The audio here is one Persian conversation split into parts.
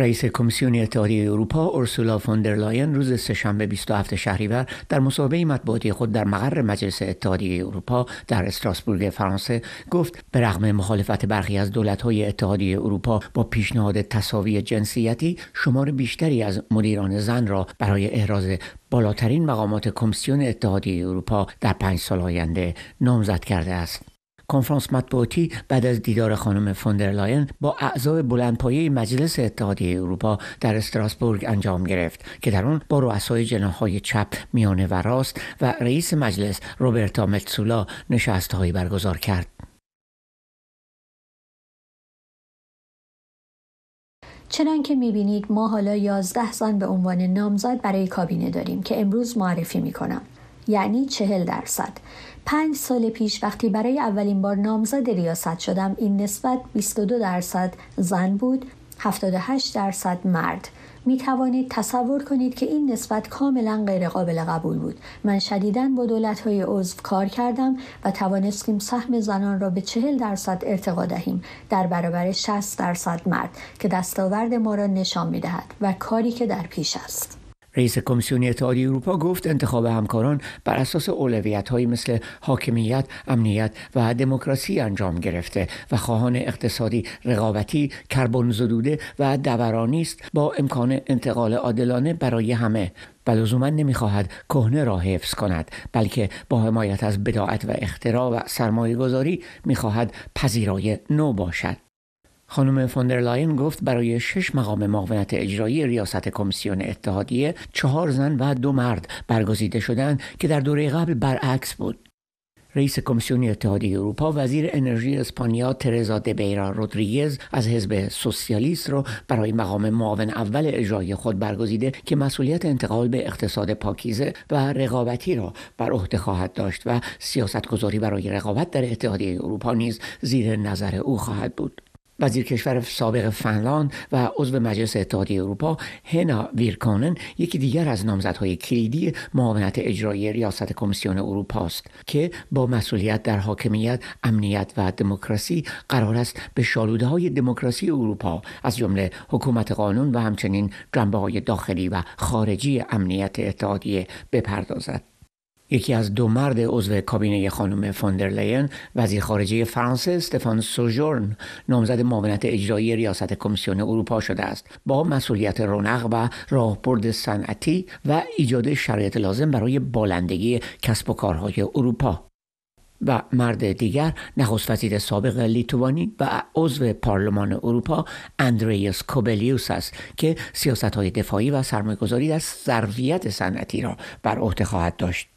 رئیس کمیسیون اتحادیه اروپا اورسولا فوندرلاین روز سهشنبه 27 شهریور در مصاحبه مطبوعاتی خود در مقر مجلس اتحادیه اروپا در استراسبورگ فرانسه گفت به رغم مخالفت برخی از دولت‌های اتحادیه اروپا با پیشنهاد تساوی جنسیتی شمار بیشتری از مدیران زن را برای احراز بالاترین مقامات کمیسیون اتحادیه اروپا در پنج سال آینده نامزد کرده است کنفرانس مطبوعاتی بعد از دیدار خانم فوندرلاین با اعضای بلندپایه مجلس اتحادیه اروپا در استراسبورگ انجام گرفت که در آن با رؤسای جناحهای چپ میانه و راست و رئیس مجلس روبرتا متسولا نشستهایی برگزار کرد چنان که میبینید ما حالا 11 زن به عنوان نامزد برای کابینه داریم که امروز معرفی میکنم یعنی چهل درصد پنج سال پیش وقتی برای اولین بار نامزد ریاست شدم این نسبت 22 درصد زن بود 78 درصد مرد می توانید تصور کنید که این نسبت کاملا غیرقابل قبول بود من شدیدا با دولت های عضو کار کردم و توانستیم سهم زنان را به چهل درصد ارتقا دهیم در برابر 60 درصد مرد که دستاورد ما را نشان می دهد و کاری که در پیش است رئیس کمیسیون اتحادیه اروپا گفت انتخاب همکاران بر اساس اولویت‌هایی مثل حاکمیت، امنیت و دموکراسی انجام گرفته و خواهان اقتصادی رقابتی، کربن زدوده و دورانی است با امکان انتقال عادلانه برای همه و لزوما نمیخواهد کهنه را حفظ کند بلکه با حمایت از بداعت و اختراع و سرمایه گذاری میخواهد پذیرای نو باشد خانم فوندرلاین گفت برای شش مقام معاونت اجرایی ریاست کمیسیون اتحادیه چهار زن و دو مرد برگزیده شدند که در دوره قبل برعکس بود. رئیس کمیسیون اتحادیه اروپا وزیر انرژی اسپانیا ترزا دبیرا رودریگز از حزب سوسیالیست را برای مقام معاون اول اجرایی خود برگزیده که مسئولیت انتقال به اقتصاد پاکیزه و رقابتی را بر عهده خواهد داشت و سیاستگذاری برای رقابت در اتحادیه اروپا نیز زیر نظر او خواهد بود وزیر کشور سابق فنلاند و عضو مجلس اتحادیه اروپا هنا ویرکانن یکی دیگر از نامزدهای کلیدی معاونت اجرایی ریاست کمیسیون اروپا است که با مسئولیت در حاکمیت امنیت و دموکراسی قرار است به شالوده های دموکراسی اروپا از جمله حکومت قانون و همچنین جنبه های داخلی و خارجی امنیت اتحادیه بپردازد یکی از دو مرد عضو کابینه خانم فوندرلین وزیر خارجه فرانسه استفان سوژورن نامزد معاونت اجرایی ریاست کمیسیون اروپا شده است با مسئولیت رونق و راهبرد صنعتی و ایجاد شرایط لازم برای بالندگی کسب و کارهای اروپا و مرد دیگر نخست وزیر سابق لیتوانی و عضو پارلمان اروپا اندریس کوبلیوس است که سیاست های دفاعی و سرمایهگذاری در ظرفیت صنعتی را بر عهده خواهد داشت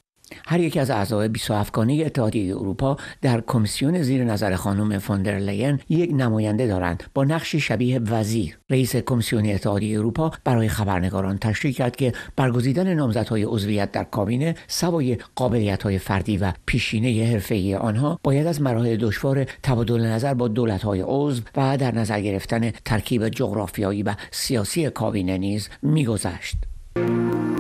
هر یکی از اعضای 27 گانه اتحادیه اروپا در کمیسیون زیر نظر خانم لین یک نماینده دارند با نقشی شبیه وزیر رئیس کمیسیون اتحادیه اروپا برای خبرنگاران تشریح کرد که برگزیدن نامزدهای عضویت در کابینه سوای قابلیت‌های فردی و پیشینه حرفه‌ای آنها باید از مراحل دشوار تبادل نظر با دولت‌های عضو و در نظر گرفتن ترکیب جغرافیایی و سیاسی کابینه نیز میگذشت